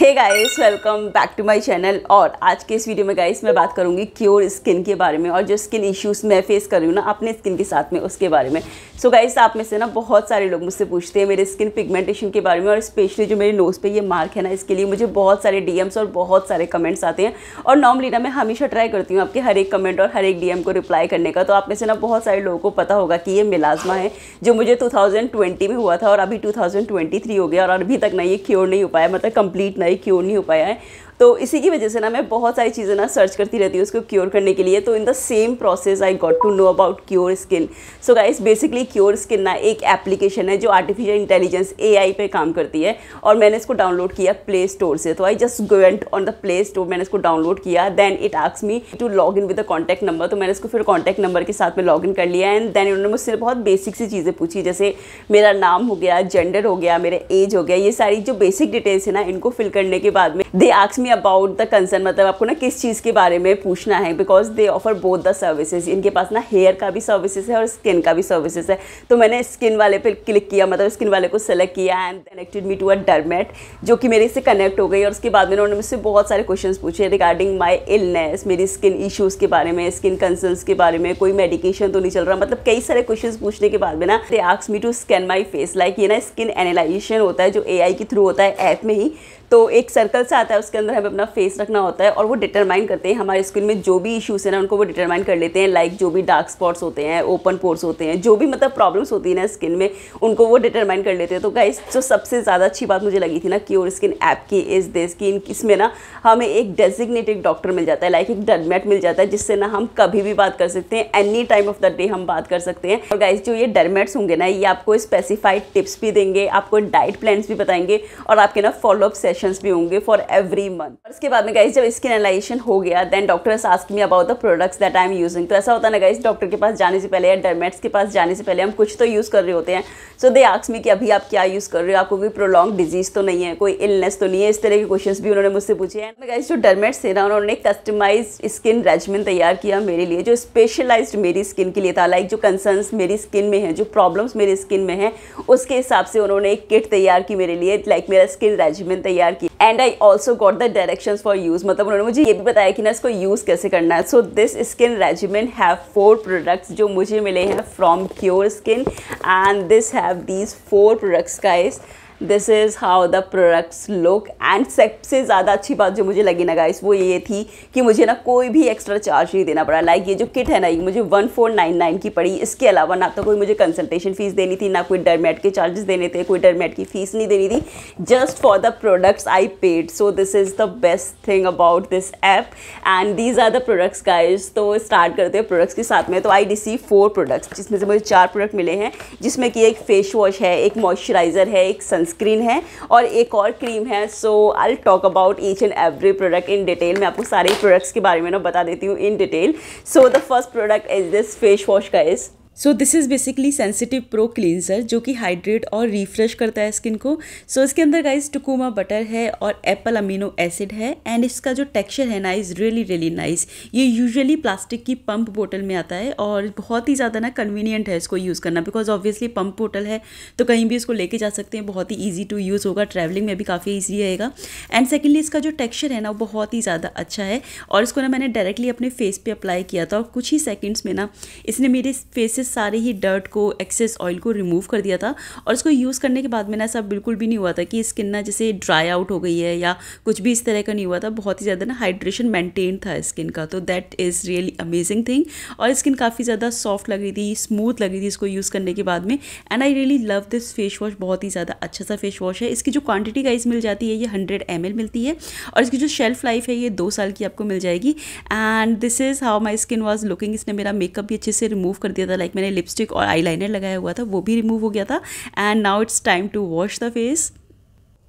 hey guys welcome back to my channel और आज के इस वीडियो में गाइस मैं बात करूंगी क्योर स्किन के बारे में और जो स्किन इश्यूज मैं फेस कर रही हूँ ना अपने स्किन के साथ में उसके बारे में सो so गाइस आप में से ना बहुत सारे लोग मुझसे पूछते हैं मेरे स्किन पिगमेंटेशन के बारे में और स्पेशली जो मेरे नोज़ पे ये मार्क है ना इसके लिए मुझे बहुत सारे डी और बहुत सारे कमेंट्स आते हैं और नॉर्मली ना मैं हमेशा ट्राई करती हूँ आपके हर एक कमेंट और हर एक डी को रिप्लाई करने का तो आप में से ना बहुत सारे लोगों को पता होगा कि ये मिलाजमा है जो मुझे टू में हुआ था और अभी टू हो गया और अभी तक ना ये क्योर नहीं हो पाया मतलब कंप्लीट नहीं की ओर नहीं हो पाया है तो इसी की वजह से ना मैं बहुत सारी चीज़ें ना सर्च करती रहती हूँ उसको क्योर करने के लिए तो in the same process I got to know about cure skin so guys basically CureSkin ना एक एप्लीकेशन है जो आर्टिफिशियल इंटेलिजेंस ए पे काम करती है और मैंने इसको डाउनलोड किया प्ले स्टोर से तो I just go went on the play store मैंने इसको डाउनलोड किया then it asks me to log in with a contact number तो मैंने इसको फिर कॉन्टैक्ट नंबर के साथ में लॉग इन कर लिया एंड देन उन्होंने मुझसे बहुत बेसिक सी चीज़ें पूछी जैसे मेरा नाम हो गया जेंडर हो गया मेरा एज हो गया ये सारी जो बेसिक डिटेल्स है ना इनको फिल करने के बाद में they आक्स me me about the concern मतलब आपको ना किस चीज़ के बारे में पूछना है because they offer both the services इनके पास ना हेयर का भी सर्विसेज है और स्किन का भी सर्विसेज है तो मैंने स्किन वाले पे क्लिक किया मतलब स्किन वाले को सेलेक्ट किया and connected me to a dermat जो कि मेरे से कनेक्ट हो गई और उसके बाद में उन्होंने मुझसे बहुत सारे क्वेश्चन पूछे रिगार्डिंग माई इलनेस मेरी स्किन इशूज़ के बारे में स्किन कंसर्न के बारे में कोई मेडिकेशन तो नहीं चल रहा मतलब कई सारे क्वेश्चन पूछने के बाद में ना they आक्स me to scan my face like ये ना स्किन एनालाइजेशन होता है जो ए के थ्रू होता है ऐप में ही तो एक सर्कल सा आता है उसके अंदर हमें अपना फेस रखना होता है और वो डिटरमाइन करते हैं हमारे स्किन में जो भी इश्यूज़ हैं ना उनको वो डिटरमाइन कर लेते हैं लाइक जो भी डार्क स्पॉट्स होते हैं ओपन पोर्स होते हैं जो भी मतलब प्रॉब्लम्स होती है ना स्किन में उनको वो डिटरमाइन कर लेते हैं तो गाइस जो सबसे ज़्यादा अच्छी बात मुझे लगी थी ना क्योर स्किन ऐप की इस देश की इसमें ना हमें एक डेजिग्नेटेड डॉक्टर मिल जाता है लाइक एक डरमेट मिल जाता है जिससे ना हम कभी भी बात कर सकते हैं any time of the day हम बात कर सकते हैं और गाइस जो ये डरमेट्स होंगे ना ये आपको स्पेसिफाइड टिप्स भी देंगे आपको डाइट प्लान्स भी बताएंगे और आपके ना फॉलोअप सेशन सेशंस भी होंगे फॉर एवरी मंथ और इसके बाद में गाइस जब स्किन एनालाइजेशन हो गया then doctor ask me about the products that I am using तो ऐसा होता है ना गाइस डॉक्टर के पास जाने से पहले या डरमेट्स के पास जाने से पहले हम कुछ तो यूज़ कर रहे होते हैं सो दे आस्क मी कि अभी आप क्या यूज़ कर रहे हो आपको कोई प्रोलॉन्ग डिजीज़ तो नहीं है कोई इलनेस तो नहीं है इस तरह के क्वेश्चन भी उन्होंने मुझसे पूछे हैं एंड गाइज जो डरमेट्स थे ना उन्होंने कस्टमाइज स्किन रेजमेंट तैयार किया मेरे लिए जो स्पेशलाइज मेरी स्किन के लिए था लाइक like, जो कंसर्न मेरी स्किन में है जो प्रॉब्लम्स मेरी स्किन में है उसके हिसाब से उन्होंने एक किट तैयार की मेरे लिए लाइक like, मेरा स्किन रेजिमेंट तैयार तैयार की and I also got the direction for use मतलब उन्होंने मुझे ये भी बताया कि ना इसको यूज़ कैसे करना है so this skin regiment have four products जो मुझे मिले हैं from cure skin and this have these four products का is this is how the products look and सबसे ज़्यादा अच्छी बात जो मुझे लगी ना गाइस वो ये थी कि मुझे ना कोई भी एक्स्ट्रा चार्ज नहीं देना पड़ा लाइक ये जो किट है ना ये मुझे वन फोर नाइन नाइन की पड़ी इसके अलावा ना तो कोई मुझे कंसल्टेशन फ़ीस देनी थी ना कोई डरमेट के चार्जेस देने थे कोई डरमेट की फ़ीस नहीं देनी थी just for the products I paid so this is the best thing about this app and these are the products guys तो स्टार्ट करते हैं प्रोडक्ट्स के साथ में तो आई रिसीव फोर प्रोडक्ट्स जिसमें से मुझे चार प्रोडक्ट मिले हैं जिसमें कि एक फेस वॉश है एक मॉइस्चराइज़र है एक सन सनस्क्रीन है और एक और क्रीम है so I talk about each and every product in detail मैं आपको सारे प्रोडक्ट्स के बारे में ना बता देती हूँ in detail so the first product is this face wash का is so this is basically sensitive pro cleanser जो कि हाइड्रेट और रिफ्रेश करता है स्किन को सो so, इसके अंदर गाइज टुकुमा बटर है और एप्पल अमीनो एसिड है एंड इसका जो टेक्सचर है ना इज़ रियली रियली नाइस ये यूजुअली प्लास्टिक की पंप बोतल में आता है और बहुत ही ज़्यादा ना कन्वीनियंट है इसको यूज़ करना बिकॉज ऑब्वियसली पंप बोटल है तो कहीं भी इसको लेके जा सकते हैं बहुत ही ईजी टू यूज़ होगा ट्रैवलिंग में भी काफ़ी ईजी रहेगा एंड सेकेंडली इसका जो टेक्स्चर है ना वो बहुत ही ज़्यादा अच्छा है और इसको ना मैंने डायरेक्टली अपने फेस पर अप्लाई किया था और कुछ ही सेकेंड्स में ना इसने मेरे फेस से सारे ही डर्ट को एक्सेस ऑयल को रिमूव कर दिया था और इसको यूज़ करने के बाद मैंने ऐसा बिल्कुल भी नहीं हुआ था कि स्किन ना जैसे ड्राई आउट हो गई है या कुछ भी इस तरह का नहीं हुआ था बहुत ही ज़्यादा ना हाइड्रेशन मेंटेन था स्किन का तो that is really amazing thing और स्किन काफ़ी ज़्यादा सॉफ्ट लग रही थी स्मूथ लग रही थी इसको यूज़ करने के बाद में and I really love this face wash बहुत ही ज़्यादा अच्छा सा फेस वॉश है इसकी जो क्वांटिटी गाइज मिल जाती है ये हंड्रेड एम मिलती है और इसकी जो शेल्फ लाइफ है ये दो साल की आपको मिल जाएगी and this is how my skin was looking इसने मेरा मेकअप भी अच्छे से रिमूव कर दिया था लाइक लाइक मैंने लिपस्टिक और आईलाइनर लगाया हुआ था वो भी रिमूव हो गया था and now it's time to wash the face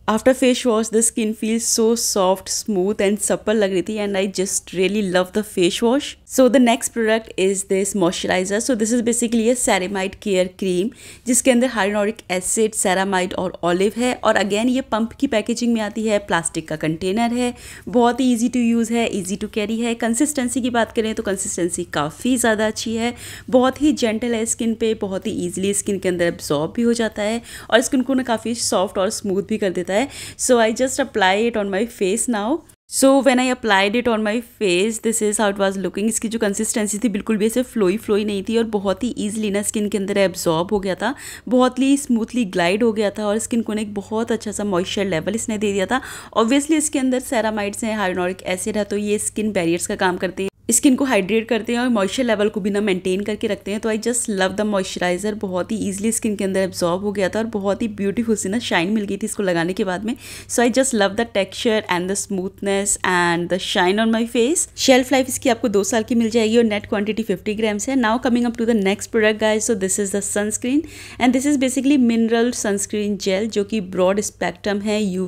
after face wash the skin feel so soft smooth and supple लग रही थी and I just really love the face wash so the next product is this moisturiser so this is basically a ceramide care cream जिसके अंदर हाइनोरिक acid सैरामाइड और olive है और again ये pump की पैकेजिंग में आती है प्लास्टिक का कंटेनर है बहुत ही ईजी टू यूज़ है ईजी टू कैरी है कंसिस्टेंसी की बात करें तो कंसिस्टेंसी काफ़ी ज़्यादा अच्छी है बहुत ही जेंटल है स्किन पर बहुत ही ईजिली स्किन के अंदर एब्जॉर्ब भी हो जाता है और स्किन को ना काफ़ी सॉफ्ट और स्मूथ भी कर देता है जाता है so I just apply it on my face now so when I applied it on my face this is how was looking इसकी जो कंसिस्टेंसी थी बिल्कुल भी ऐसे फ्लोई फ्लोई नहीं थी और बहुत ही ईजिली ना स्किन के अंदर एब्जॉर्ब हो गया था बहुत ही स्मूथली ग्लाइड हो गया था और स्किन को ना एक बहुत अच्छा सा मॉइस्चर लेवल इसने दे दिया था ऑब्वियसली इसके अंदर सेरामाइड्स हैं हाइनोरिक एसिड है तो ये स्किन बैरियर्स का काम करते हैं स्किन को हाइड्रेट करते हैं और मॉइस्चर लेवल को भी ना मेंटेन करके रखते हैं तो I just love the moisturiser बहुत ही ईजिली स्किन के अंदर एब्जॉर्ब हो गया था और बहुत ही ब्यूटीफुल सी ना शाइन मिल गई थी इसको लगाने के बाद में so I just love the texture and the smoothness and the shine on my face shelf life इसकी आपको दो साल की मिल जाएगी और नेट क्वांटिटी फिफ्टी ग्राम्स है now coming up to the next product guys so this is the sunscreen and this is basically mineral sunscreen gel जो कि ब्रॉड स्पेक्ट्रम है यू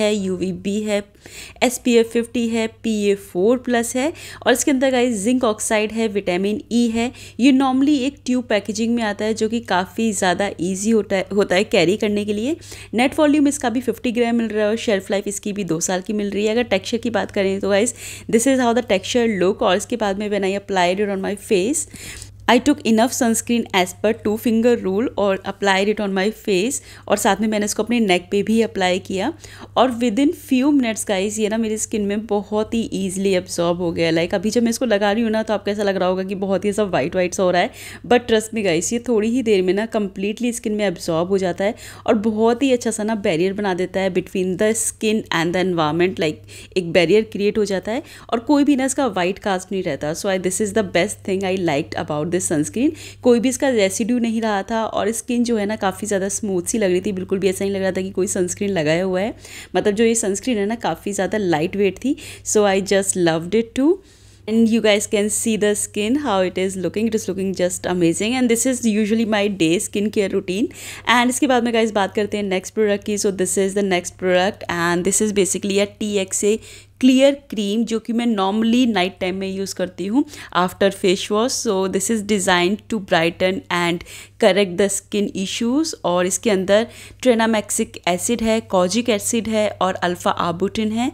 है यू है एस पी है पी ए फोर प्लस है और इसके अंदर गाइज जिंक ऑक्साइड है विटामिन ई e है ये नॉर्मली एक ट्यूब पैकेजिंग में आता है जो कि काफ़ी ज़्यादा ईजी होता है होता है कैरी करने के लिए नेट वॉल्यूम इसका भी फिफ्टी ग्राम मिल रहा है और शेल्फ लाइफ इसकी भी दो साल की मिल रही है अगर टेक्स्चर की बात करें तो guys this is how the texture look और इसके बाद में when I applied on my face I took enough sunscreen as per two finger rule और applied it on my face और साथ में मैंने इसको अपने नेक पे भी अप्लाई किया और विद इन फ्यू मिनट्स का ये ना मेरी स्किन में बहुत ही ईजिली एब्जॉर्ब हो गया लाइक अभी जब मैं इसको लगा रही हूँ ना तो आपको ऐसा लग रहा होगा कि बहुत ही सब वाइट वाइट सा हो रहा है बट ट्रस्ट में गाइस ये थोड़ी ही देर में ना कम्प्लीटली स्किन में एब्जॉर्ब हो जाता है और बहुत ही अच्छा सा ना बैरियर बना देता है between the skin and the environment like एक बैरियर क्रिएट हो जाता है और कोई भी ना इसका वाइट कास्ट नहीं रहता so I this is the best thing I like about this this sunscreen कोई भी इसका रेसिड्यू नहीं रहा था और स्किन जो है ना काफ़ी ज़्यादा स्मूथ सी लग रही थी बिल्कुल भी ऐसा नहीं लग रहा था कि कोई सनस्क्रीन लगाया हुआ है मतलब जो ये सनस्क्रीन है ना काफ़ी ज़्यादा लाइट वेट थी so I just loved it too and you guys can see the skin how it is looking it is looking just amazing and this is usually my day skincare routine and इसके बाद में guys बात करते हैं next product की so this is the next product and this is basically a TXA clear cream जो कि मैं नॉर्मली नाइट टाइम में यूज़ करती हूँ after face wash so this is design to brighten and correct the skin issues और इसके अंदर tranexamic acid है कॉजिक एसिड है और अल्फ़ा आबुटिन है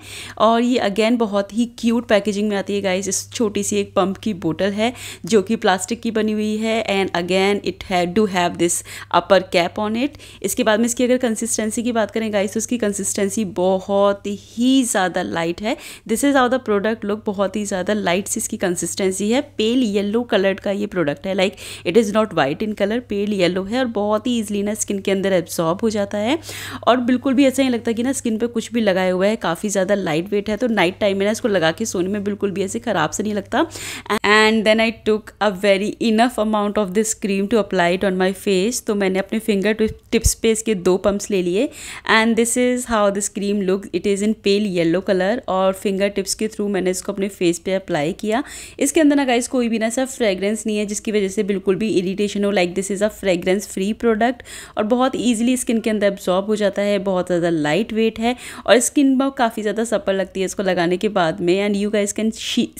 और ये अगेन बहुत ही क्यूट पैकेजिंग में आती है गाइस इस छोटी सी एक पंप की बोतल है जो कि प्लास्टिक की बनी हुई है एंड अगेन इट है do have this upper cap on it इसके बाद में इसकी अगर कंसिस्टेंसी की बात करें गाइस तो उसकी कंसिस्टेंसी बहुत ही ज़्यादा लाइट है this is how the product look बहुत ही ज़्यादा लाइट इसकी कंसिस्टेंसी है पेल येलो कलर का ये प्रोडक्ट है like it is not white in colour pale yellow है और बहुत ही ईजिली ना स्किन के अंदर एब्जॉर्ब हो जाता है और बिल्कुल भी ऐसा नहीं लगता कि ना स्किन पर कुछ भी लगाया हुआ है काफ़ी ज़्यादा लाइट वेट है तो नाइट टाइम में ना इसको लगा के सोने में बिल्कुल भी ऐसे ख़राब से नहीं लगता and then I took a very enough amount of this cream to apply on my face तो मैंने अपने फिंगर टिप्स पे इसके दो पम्प्स ले लिए and this is how this cream look it is in pale yellow colour और और फिंगर टिप्स के थ्रू मैंने इसको अपने फेस पे अप्लाई किया इसके अंदर ना गाइस कोई भी ना सा फ्रेगरेंस नहीं है जिसकी वजह से बिल्कुल भी इरीटेशन हो like this is a fragrance free product और बहुत ईजिली स्किन के अंदर एब्जॉर्ब हो जाता है बहुत ज़्यादा लाइट वेट है और स्किन बहुत काफ़ी ज़्यादा सपर लगती है इसको लगाने के बाद में and you guys can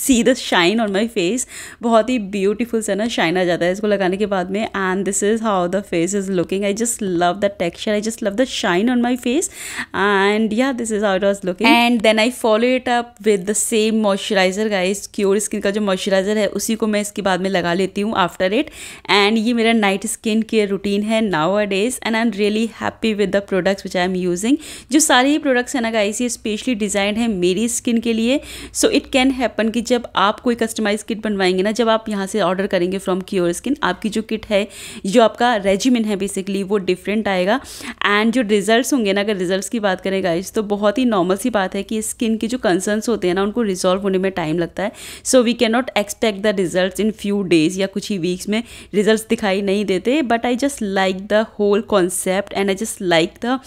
see the shine on my face बहुत ही ब्यूटीफुल से ना शाइन आ जाता है इसको लगाने के बाद में and this is how the face is looking I just love the texture I just love the shine on my face and yeah this is how it was looking and then I follow it up with the same moisturiser guys cure skin का जो moisturiser है उसी को मैं इसके बाद में लगा लेती हूँ आफ्टर इट एंड ये मेरा नाइट स्किन केयर रूटीन है nowadays and I am really happy with the products which I am using जो सारे ही प्रोडक्ट्स हैं ना गाइस ये स्पेशली डिजाइन है मेरी स्किन के लिए सो इट कैन हैपन कि जब आप कोई कस्टमाइज किट बनवाएंगे ना जब आप यहाँ से ऑर्डर करेंगे फ्रॉम क्योर स्किन आपकी जो किट है जो आपका रेजिमिन है बेसिकली वो डिफरेंट आएगा एंड जो रिजल्ट होंगे ना अगर रिजल्ट की बात करें गाइज तो बहुत ही नॉर्मल सी बात है कि स्किन की जो कंसर्न्स होते हैं ना उनको रिजॉल्व होने में टाइम लगता है so we can not expect the result in few days या कुछ ही वीक्स में रिजल्ट दिखाई नहीं देते but I just like the whole concept and I just like the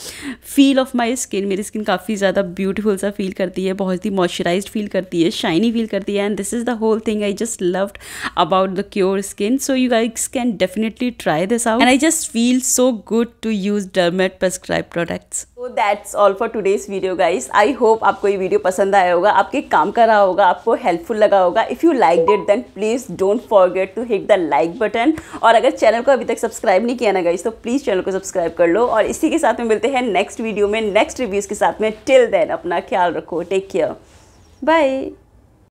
feel of my skin मेरी स्किन काफ़ी ज़्यादा ब्यूटीफुल सा फील करती है बहुत ही मॉइस्चराइज फील करती है शाइनी फील करती है and this is the whole thing I just love about the cure skin so you guys can definitely try this out and I just feel so good to use dermat prescribe products so that's all for today's video guys I hope आपको ये video पसंद पसंद आया होगा आपके काम कर रहा होगा आपको हेल्पफुल लगा होगा if you liked it then please don't forget to hit the like button और अगर चैनल को अभी तक सब्सक्राइब नहीं किया ना गाइस तो प्लीज़ चैनल को सब्सक्राइब कर लो और इसी के साथ में मिलते हैं नेक्स्ट वीडियो में नेक्स्ट रिव्यूज़ के साथ में टिल देन अपना ख्याल रखो टेक केयर बाय